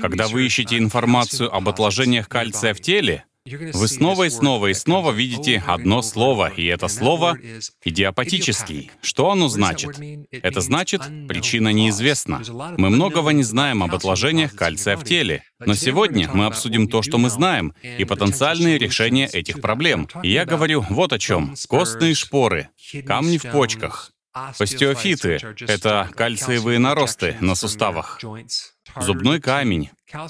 Когда вы ищете uh, информацию об отложениях кальция в теле, вы снова и снова и снова видите одно слово, и это слово «идиопатический». Что оно значит? Это значит, причина неизвестна. Мы многого не знаем об отложениях кальция в теле, но сегодня мы обсудим то, что мы знаем, и потенциальные решения этих проблем. И я говорю вот о чем. Костные шпоры, камни в почках, Остеофиты — это кальциевые наросты на суставах, зубной камень,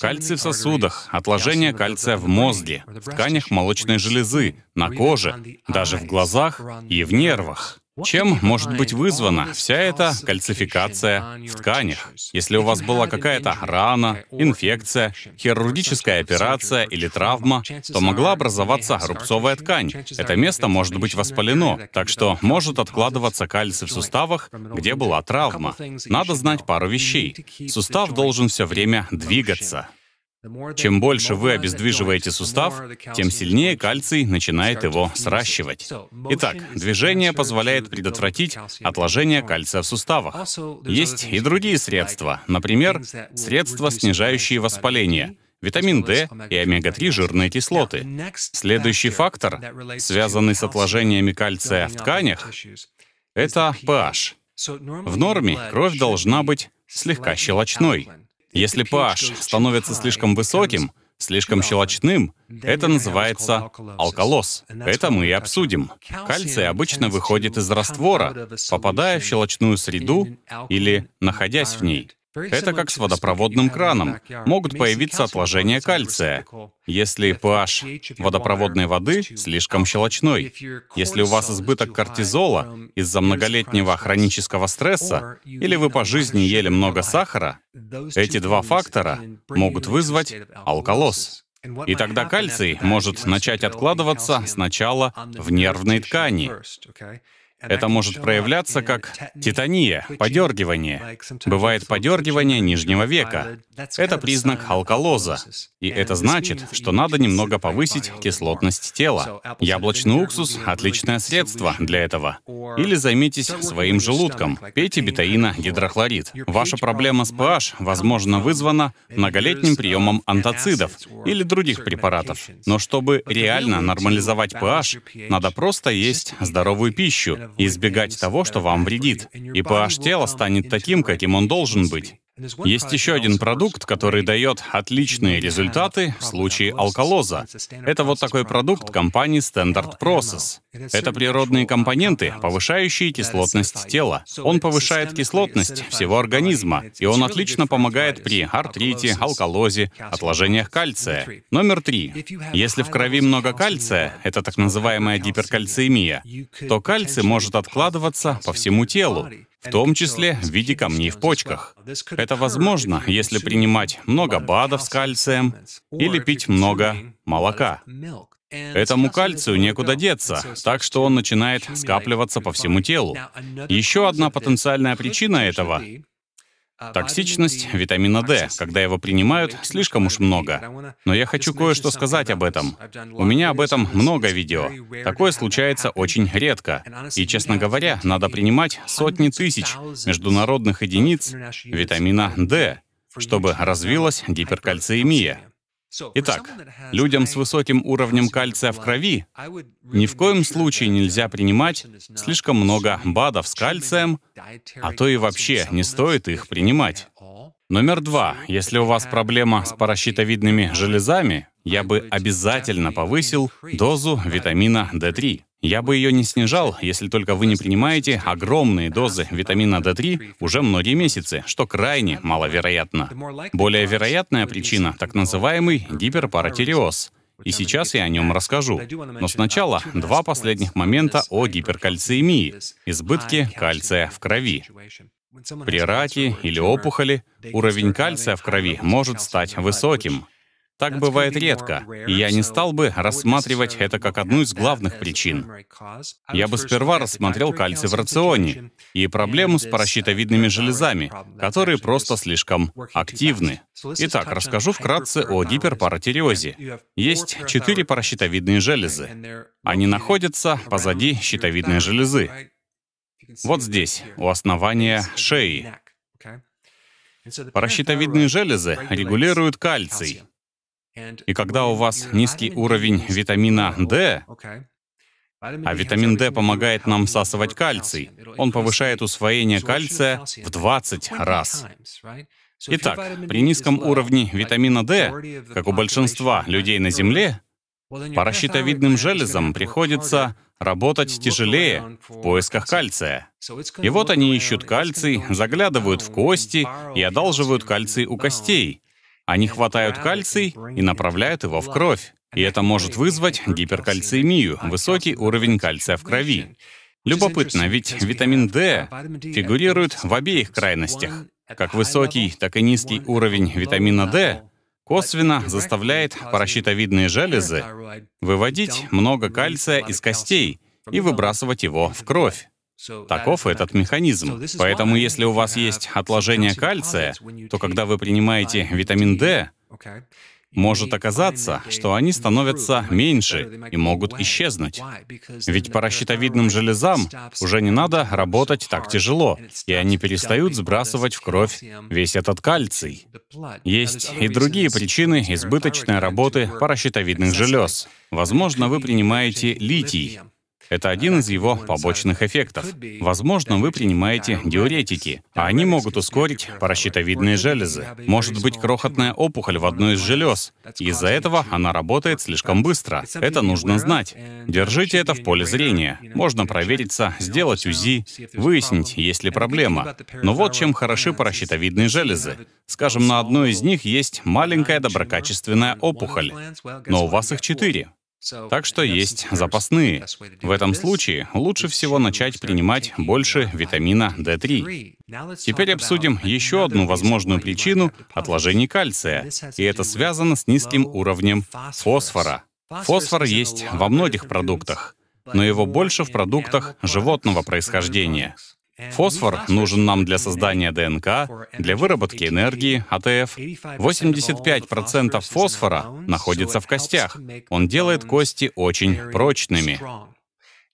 кальций в сосудах, отложение кальция в мозге, в тканях молочной железы, на коже, даже в глазах и в нервах. Чем может быть вызвана вся эта кальцификация в тканях? Если у вас была какая-то рана, инфекция, хирургическая операция или травма, то могла образоваться рубцовая ткань. Это место может быть воспалено, так что может откладываться кальций в суставах, где была травма. Надо знать пару вещей. Сустав должен все время двигаться. Чем больше вы обездвиживаете сустав, тем сильнее кальций начинает его сращивать. Итак, движение позволяет предотвратить отложение кальция в суставах. Есть и другие средства, например, средства, снижающие воспаление, витамин D и омега-3 жирные кислоты. Следующий фактор, связанный с отложениями кальция в тканях, это pH. В норме кровь должна быть слегка щелочной. Если pH становится слишком высоким, слишком щелочным, это называется алкалоз. Это мы и обсудим. Кальций обычно выходит из раствора, попадая в щелочную среду или находясь в ней. Это как с водопроводным краном. Могут появиться отложения кальция, если pH водопроводной воды слишком щелочной. Если у вас избыток кортизола из-за многолетнего хронического стресса или вы по жизни ели много сахара, эти два фактора могут вызвать алкалоз. И тогда кальций может начать откладываться сначала в нервной ткани. Это может проявляться как титания, подергивание. Бывает подергивание нижнего века. Это признак алкалоза. И это значит, что надо немного повысить кислотность тела. Яблочный уксус — отличное средство для этого. Или займитесь своим желудком. Пейте бетаина гидрохлорид. Ваша проблема с PH, возможно, вызвана многолетним приемом антацидов или других препаратов. Но чтобы реально нормализовать PH, надо просто есть здоровую пищу, избегать того, что вам вредит, и pH тела станет таким, каким он должен быть. Есть еще один продукт, который дает отличные результаты в случае алкалоза. Это вот такой продукт компании Standard Process. Это природные компоненты, повышающие кислотность тела. Он повышает кислотность всего организма, и он отлично помогает при артрите, алкалозе, отложениях кальция. Номер три. Если в крови много кальция, это так называемая гиперкальциемия, то кальций может откладываться по всему телу в том числе в виде камней в почках. Это возможно, если принимать много БАДов с кальцием или пить много молока. Этому кальцию некуда деться, так что он начинает скапливаться по всему телу. Еще одна потенциальная причина этого Токсичность витамина D, когда его принимают, слишком уж много. Но я хочу кое-что сказать об этом. У меня об этом много видео. Такое случается очень редко. И, честно говоря, надо принимать сотни тысяч международных единиц витамина D, чтобы развилась гиперкальциемия. Итак, людям с высоким уровнем кальция в крови ни в коем случае нельзя принимать слишком много БАДов с кальцием, а то и вообще не стоит их принимать. Номер два. Если у вас проблема с паращитовидными железами, я бы обязательно повысил дозу витамина D3. Я бы ее не снижал, если только вы не принимаете огромные дозы витамина D3 уже многие месяцы, что крайне маловероятно. Более вероятная причина — так называемый гиперпаратиреоз, И сейчас я о нем расскажу. Но сначала два последних момента о гиперкальциемии — избытке кальция в крови. При раке или опухоли уровень кальция в крови может стать высоким — так бывает редко, и я не стал бы рассматривать это как одну из главных причин. Я бы сперва рассмотрел кальций в рационе и проблему с uh, паращитовидными железами, которые просто слишком активны. Итак, расскажу вкратце о гиперпаратериозе. Есть четыре паращитовидные железы. Они находятся позади щитовидной железы. Вот здесь, у основания шеи. Паращитовидные железы регулируют кальций, и когда у вас низкий уровень витамина D, а витамин D помогает нам всасывать кальций, он повышает усвоение кальция в 20 раз. Итак, при низком уровне витамина D, как у большинства людей на Земле, Паращитовидным железам приходится работать тяжелее в поисках кальция. И вот они ищут кальций, заглядывают в кости и одалживают кальций у костей, они хватают кальций и направляют его в кровь. И это может вызвать гиперкальциемию, высокий уровень кальция в крови. Любопытно, ведь витамин D фигурирует в обеих крайностях. Как высокий, так и низкий уровень витамина D косвенно заставляет паращитовидные железы выводить много кальция из костей и выбрасывать его в кровь. Таков этот механизм. Поэтому если у вас есть отложение кальция, то когда вы принимаете витамин D, может оказаться, что они становятся меньше и могут исчезнуть. Ведь по щитовидным железам уже не надо работать так тяжело, и они перестают сбрасывать в кровь весь этот кальций. Есть и другие причины избыточной работы паращитовидных желез. Возможно, вы принимаете литий, это один из его побочных эффектов. Возможно, вы принимаете диуретики, а они могут ускорить паращитовидные железы. Может быть крохотная опухоль в одной из желез. Из-за этого она работает слишком быстро. Это нужно знать. Держите это в поле зрения. Можно провериться, сделать УЗИ, выяснить, есть ли проблема. Но вот чем хороши паращитовидные железы. Скажем, на одной из них есть маленькая доброкачественная опухоль, но у вас их четыре. Так что есть запасные. В этом случае лучше всего начать принимать больше витамина D3. Теперь обсудим еще одну возможную причину отложений кальция, и это связано с низким уровнем фосфора. Фосфор есть во многих продуктах, но его больше в продуктах животного происхождения. Фосфор нужен нам для создания ДНК, для выработки энергии, АТФ. 85% фосфора находится в костях. Он делает кости очень прочными.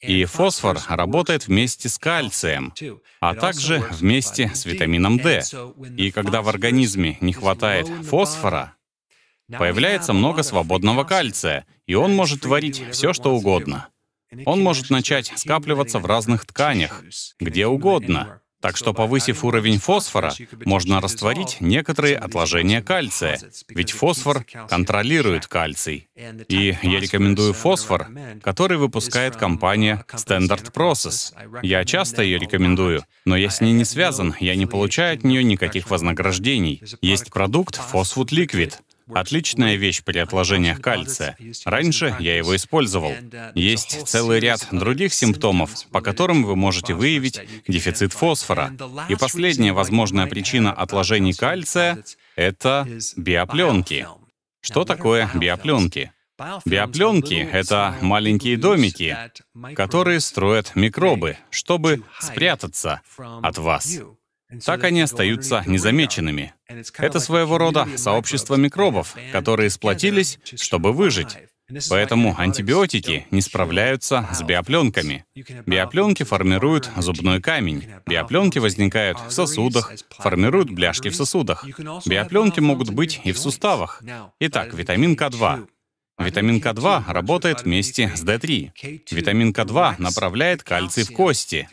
И фосфор работает вместе с кальцием, а также вместе с витамином D. И когда в организме не хватает фосфора, появляется много свободного кальция, и он может творить все, что угодно. Он может начать скапливаться в разных тканях, где угодно. Так что, повысив уровень фосфора, можно растворить некоторые отложения кальция, ведь фосфор контролирует кальций. И я рекомендую фосфор, который выпускает компания uh, Standard Process. Я часто ее рекомендую, но я с ней не связан, я не получаю от нее никаких вознаграждений. Есть продукт Phosphate Liquid — Отличная вещь при отложениях кальция. Раньше я его использовал. Есть целый ряд других симптомов, по которым вы можете выявить дефицит фосфора. И последняя возможная причина отложений кальция — это биопленки. Что такое биопленки? Биопленки — это маленькие домики, которые строят микробы, чтобы спрятаться от вас. Так они остаются незамеченными. Это своего рода сообщество микробов, которые сплотились, чтобы выжить. Поэтому антибиотики не справляются с биопленками. Биопленки формируют зубной камень. Биопленки возникают в сосудах, формируют бляшки в сосудах. Биопленки могут быть и в суставах. Итак, витамин К2. Витамин К2 работает вместе с D3. Витамин К2 направляет кальций в кости.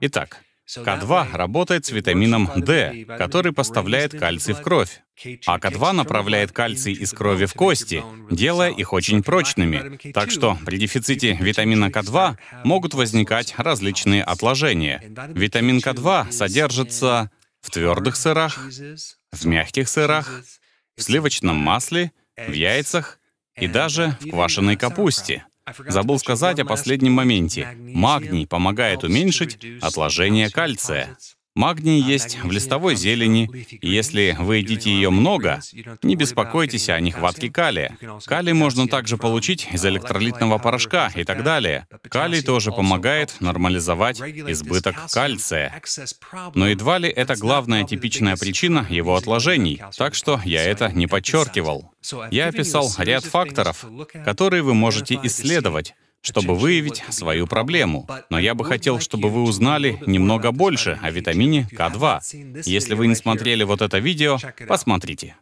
Итак, к2 работает с витамином D, который поставляет кальций в кровь. А К2 направляет кальций из крови в кости, делая их очень прочными. Так что при дефиците витамина К2 могут возникать различные отложения. Витамин К2 содержится в твердых сырах, в мягких сырах, в сливочном масле, в яйцах и даже в квашеной капусте. Забыл сказать о последнем моменте. Магний помогает уменьшить отложение кальция. Магний есть в листовой зелени, если вы едите ее много, не беспокойтесь о нехватке калия. Калий можно также получить из электролитного порошка и так далее. Калий тоже помогает нормализовать избыток кальция. Но едва ли это главная типичная причина его отложений, так что я это не подчеркивал. Я описал ряд факторов, которые вы можете исследовать, чтобы выявить свою проблему. Но я бы хотел, чтобы вы узнали немного больше о витамине К2. Если вы не смотрели вот это видео, посмотрите.